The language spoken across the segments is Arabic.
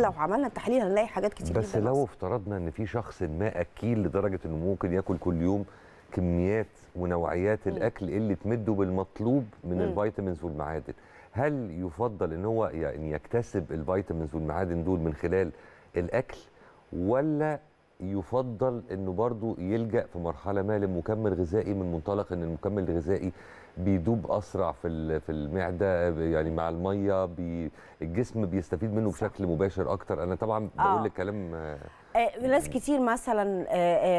لو عملنا التحليل هنلاقي حاجات كتير بس لو افترضنا ان في شخص ما اكيل لدرجه انه ممكن ياكل كل يوم كميات ونوعيات م. الاكل اللي تمده بالمطلوب من الفيتامينز والمعادن هل يفضل ان هو يعني يكتسب الفيتامينز والمعادن دول من خلال الاكل ولا يفضل انه برضو يلجا في مرحله ما لمكمل غذائي من منطلق ان المكمل الغذائي بيدوب اسرع في في المعده يعني مع الميه بي الجسم بيستفيد منه بشكل مباشر اكتر انا طبعا آه. بقول لك كلام آه، آه، ناس كتير مثلا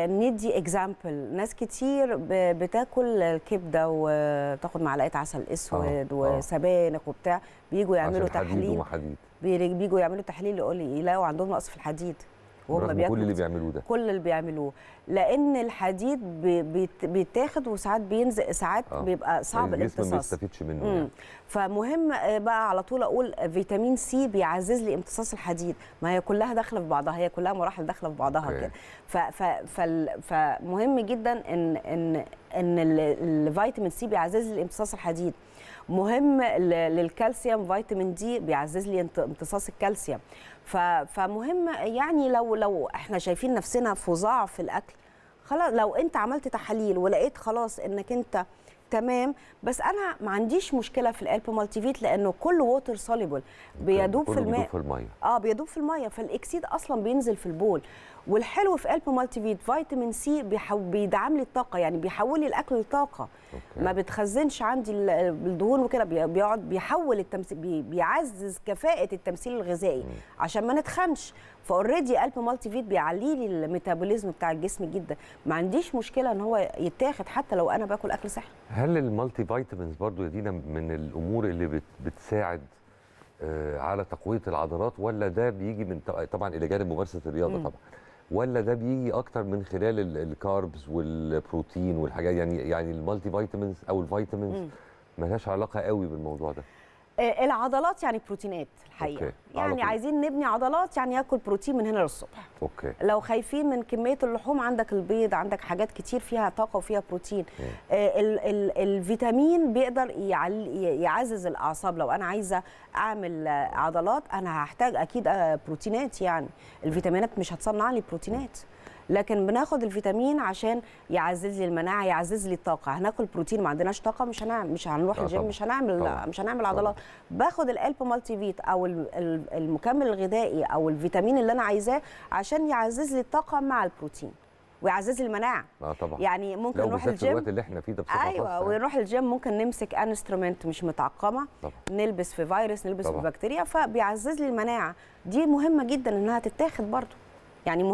ندي اكزامبل ناس كتير بتاكل الكبده وتاخد معلقه عسل اسود وسبانخ وبتاع بيجوا يعملوا تحليل بيجوا يعملوا تحليل يقول لي لا عندهم نقص في الحديد وهم بياكلوا كل اللي بيعملوه ده كل اللي بيعملوه لان الحديد بيتاخد وساعات بينزل ساعات آه. بيبقى يعني صعب يعني الامتصاص الجسم ما بيستفيدش منه يعني. فمهم آه، بقى على طول اقول فيتامين سي بيعزز لي امتصاص الحديد ما هي كلها داخله في بعضها هي كلها مراحل داخله في بعضها كده فمهم جدا ان ان ان الفيتامين سي بيعزز لي امتصاص الحديد مهم للكالسيوم فيتامين دي بيعزز لي امتصاص الكالسيوم فمهم يعني لو لو احنا شايفين نفسنا في الاكل خلاص لو انت عملت تحاليل ولقيت خلاص انك انت تمام بس انا ما عنديش مشكله في القلب مالتيفيت لانه كله ووتر سوليبل بيدوب في الماء اه بيدوب في الميه فالاكسيد اصلا بينزل في البول والحلو في قلب مالتي فيت فيتامين سي بيدعم لي الطاقه يعني بيحول لي الاكل لطاقه ما بتخزنش عندي الدهون وكده بيقعد بيحول التمثيل بيعزز كفاءه التمثيل الغذائي مم. عشان ما نتخنش فاوريدي قلب مالتي فيت بيعلي لي الميتابوليزم بتاع الجسم جدا ما عنديش مشكله ان هو يتاخد حتى لو انا باكل اكل صحي هل المالتي فيتامينز برضو يا دينا من الامور اللي بت بتساعد آه، على تقويه العضلات ولا ده بيجي من طبعا الى جانب ممارسه الرياضه مم. طبعا ولا ده بيجي اكتر من خلال الكاربز والبروتين والحاجات يعني يعني المالتي فيتامينز او الفيتامينز ملهاش علاقه قوي بالموضوع ده آه، العضلات يعني بروتينات الحقيقه أوكي. يعني أوكي. عايزين نبني عضلات يعني ياكل بروتين من هنا للصبح اوكي لو خايفين من كميه اللحوم عندك البيض عندك حاجات كتير فيها طاقه وفيها بروتين آه، ال ال الفيتامين بيقدر يعزز الاعصاب لو انا عايزه اعمل عضلات انا هحتاج اكيد آه، بروتينات يعني الفيتامينات مش هتصنع لي بروتينات لكن بناخد الفيتامين عشان يعزز لي المناعه يعزز لي الطاقه هناكل بروتين ما عندناش طاقه مش هنعمل مش هنروح آه، الجيم مش هنعمل طبعا. مش هنعمل عضلات باخد الالب مالتي فيت او المكمل الغذائي او الفيتامين اللي انا عايزاه عشان يعزز لي الطاقه مع البروتين ويعزز المناعه اه طبعا يعني ممكن نروح الجيم الوقت اللي احنا فيه ده بصراحه ايوه يعني. ونروح الجيم ممكن نمسك انسترومنت مش متعقمه طبعا. نلبس في فيروس نلبس طبعا. في بكتيريا فبيعزز لي المناعه دي مهمه جدا انها تتاخد برضو يعني مهم